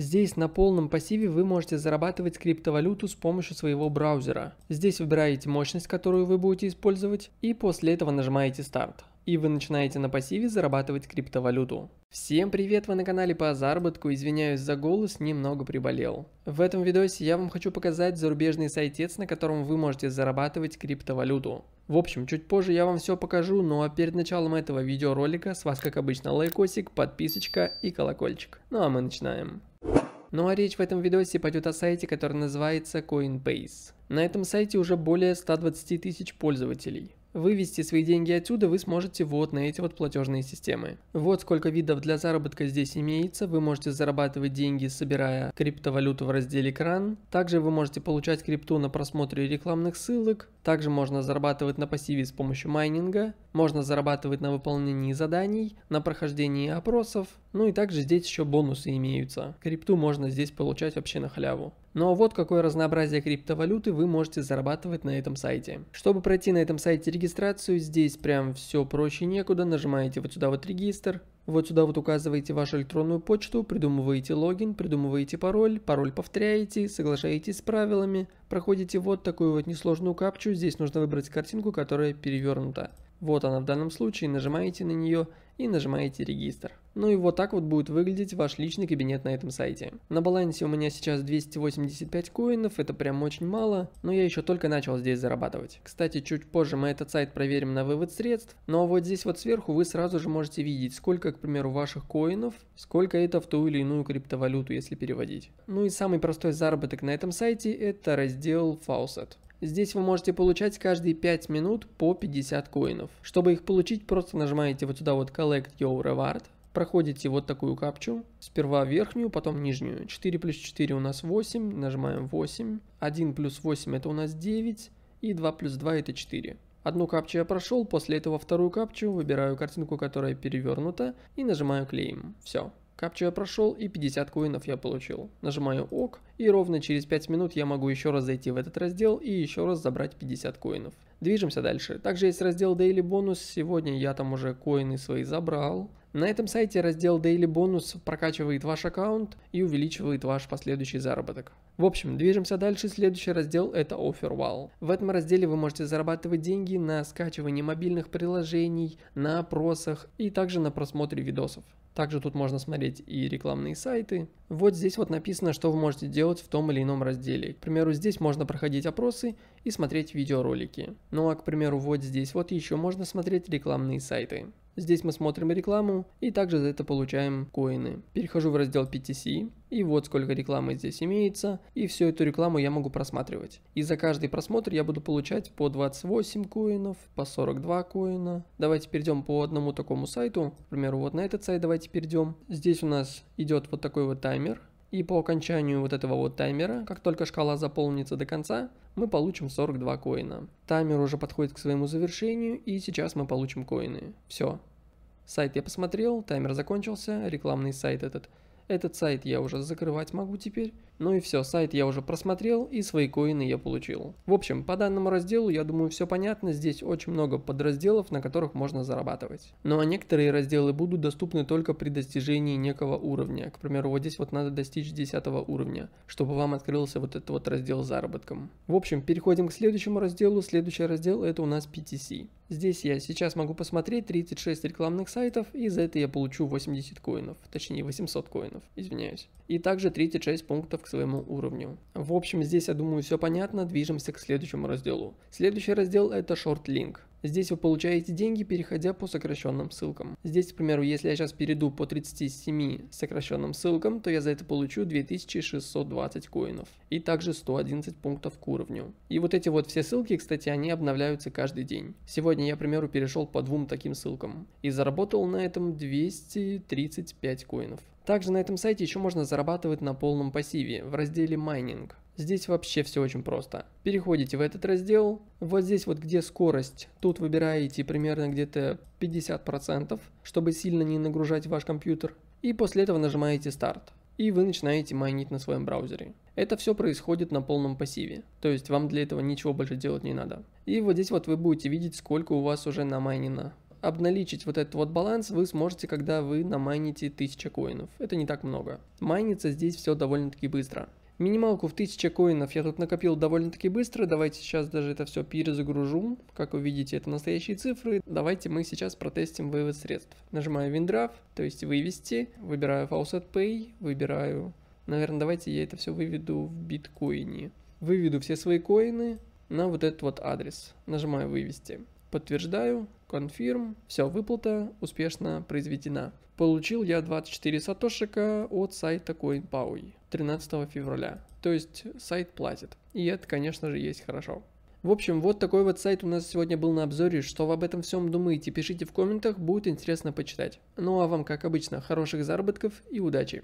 Здесь на полном пассиве вы можете зарабатывать криптовалюту с помощью своего браузера. Здесь выбираете мощность, которую вы будете использовать и после этого нажимаете старт и вы начинаете на пассиве зарабатывать криптовалюту. Всем привет, вы на канале по заработку, извиняюсь за голос, немного приболел. В этом видосе я вам хочу показать зарубежный сайтец, на котором вы можете зарабатывать криптовалюту. В общем, чуть позже я вам все покажу, ну а перед началом этого видеоролика с вас как обычно лайкосик, подписочка и колокольчик. Ну а мы начинаем. Ну а речь в этом видосе пойдет о сайте, который называется Coinbase. На этом сайте уже более 120 тысяч пользователей. Вывести свои деньги отсюда вы сможете вот на эти вот платежные системы. Вот сколько видов для заработка здесь имеется. Вы можете зарабатывать деньги, собирая криптовалюту в разделе «Кран». Также вы можете получать крипту на просмотре рекламных ссылок. Также можно зарабатывать на пассиве с помощью майнинга. Можно зарабатывать на выполнении заданий, на прохождении опросов. Ну и также здесь еще бонусы имеются. Крипту можно здесь получать вообще на халяву. Но вот какое разнообразие криптовалюты вы можете зарабатывать на этом сайте. Чтобы пройти на этом сайте регистрацию, здесь прям все проще некуда. Нажимаете вот сюда вот регистр, вот сюда вот указываете вашу электронную почту, придумываете логин, придумываете пароль, пароль повторяете, соглашаетесь с правилами, проходите вот такую вот несложную капчу, здесь нужно выбрать картинку, которая перевернута. Вот она в данном случае, нажимаете на нее и нажимаете «Регистр». Ну и вот так вот будет выглядеть ваш личный кабинет на этом сайте. На балансе у меня сейчас 285 коинов, это прям очень мало, но я еще только начал здесь зарабатывать. Кстати, чуть позже мы этот сайт проверим на вывод средств, Ну а вот здесь вот сверху вы сразу же можете видеть, сколько, к примеру, ваших коинов, сколько это в ту или иную криптовалюту, если переводить. Ну и самый простой заработок на этом сайте это раздел Faucet. Здесь вы можете получать каждые 5 минут по 50 коинов. Чтобы их получить, просто нажимаете вот сюда вот Collect Your Reward, проходите вот такую капчу, сперва верхнюю, потом нижнюю. 4 плюс 4 у нас 8, нажимаем 8, 1 плюс 8 это у нас 9 и 2 плюс 2 это 4. Одну капчу я прошел, после этого вторую капчу, выбираю картинку, которая перевернута и нажимаю клеим. Все. Капчу я прошел и 50 коинов я получил. Нажимаю ОК и ровно через 5 минут я могу еще раз зайти в этот раздел и еще раз забрать 50 коинов. Движемся дальше. Также есть раздел Daily Bonus. Сегодня я там уже коины свои забрал. На этом сайте раздел Daily Bonus прокачивает ваш аккаунт и увеличивает ваш последующий заработок. В общем, движемся дальше. Следующий раздел это Offer Wall. В этом разделе вы можете зарабатывать деньги на скачивании мобильных приложений, на опросах и также на просмотре видосов. Также тут можно смотреть и рекламные сайты. Вот здесь вот написано, что вы можете делать в том или ином разделе. К примеру, здесь можно проходить опросы и смотреть видеоролики. Ну а, к примеру, вот здесь вот еще можно смотреть рекламные сайты. Здесь мы смотрим рекламу и также за это получаем коины. Перехожу в раздел PTC и вот сколько рекламы здесь имеется. И всю эту рекламу я могу просматривать. И за каждый просмотр я буду получать по 28 коинов, по 42 коина. Давайте перейдем по одному такому сайту. К примеру, вот на этот сайт давайте перейдем. Здесь у нас идет вот такой вот таймер. И по окончанию вот этого вот таймера, как только шкала заполнится до конца, мы получим 42 коина. Таймер уже подходит к своему завершению, и сейчас мы получим коины. Все. Сайт я посмотрел, таймер закончился, рекламный сайт этот. Этот сайт я уже закрывать могу теперь. Ну и все, сайт я уже просмотрел и свои коины я получил. В общем, по данному разделу, я думаю, все понятно, здесь очень много подразделов, на которых можно зарабатывать. Ну а некоторые разделы будут доступны только при достижении некого уровня. К примеру, вот здесь вот надо достичь 10 уровня, чтобы вам открылся вот этот вот раздел заработком. В общем, переходим к следующему разделу. Следующий раздел это у нас PTC. Здесь я сейчас могу посмотреть 36 рекламных сайтов, и за это я получу 80 коинов, точнее 800 коинов, извиняюсь. И также 36 пунктов своему уровню. В общем, здесь, я думаю, все понятно, движемся к следующему разделу. Следующий раздел это Short Link. Здесь вы получаете деньги, переходя по сокращенным ссылкам. Здесь, к примеру, если я сейчас перейду по 37 сокращенным ссылкам, то я за это получу 2620 коинов и также 111 пунктов к уровню. И вот эти вот все ссылки, кстати, они обновляются каждый день. Сегодня я, к примеру, перешел по двум таким ссылкам и заработал на этом 235 коинов. Также на этом сайте еще можно зарабатывать на полном пассиве в разделе «Майнинг». Здесь вообще все очень просто. Переходите в этот раздел, вот здесь вот где скорость, тут выбираете примерно где-то 50%, чтобы сильно не нагружать ваш компьютер. И после этого нажимаете старт. И вы начинаете майнить на своем браузере. Это все происходит на полном пассиве, то есть вам для этого ничего больше делать не надо. И вот здесь вот вы будете видеть, сколько у вас уже намайнено обналичить вот этот вот баланс вы сможете, когда вы намайните 1000 коинов. Это не так много. Майнится здесь все довольно-таки быстро. Минималку в 1000 коинов я тут накопил довольно-таки быстро, давайте сейчас даже это все перезагружу. Как вы видите, это настоящие цифры. Давайте мы сейчас протестим вывод средств. Нажимаю WinDraft, то есть вывести, выбираю Faucet Pay, выбираю... Наверное, давайте я это все выведу в биткоине. Выведу все свои коины на вот этот вот адрес. Нажимаю вывести. Подтверждаю, конфирм, все, выплата успешно произведена. Получил я 24 сатошика от сайта CoinPowy 13 февраля. То есть сайт платит. И это, конечно же, есть хорошо. В общем, вот такой вот сайт у нас сегодня был на обзоре. Что вы об этом всем думаете, пишите в комментах, будет интересно почитать. Ну а вам, как обычно, хороших заработков и удачи!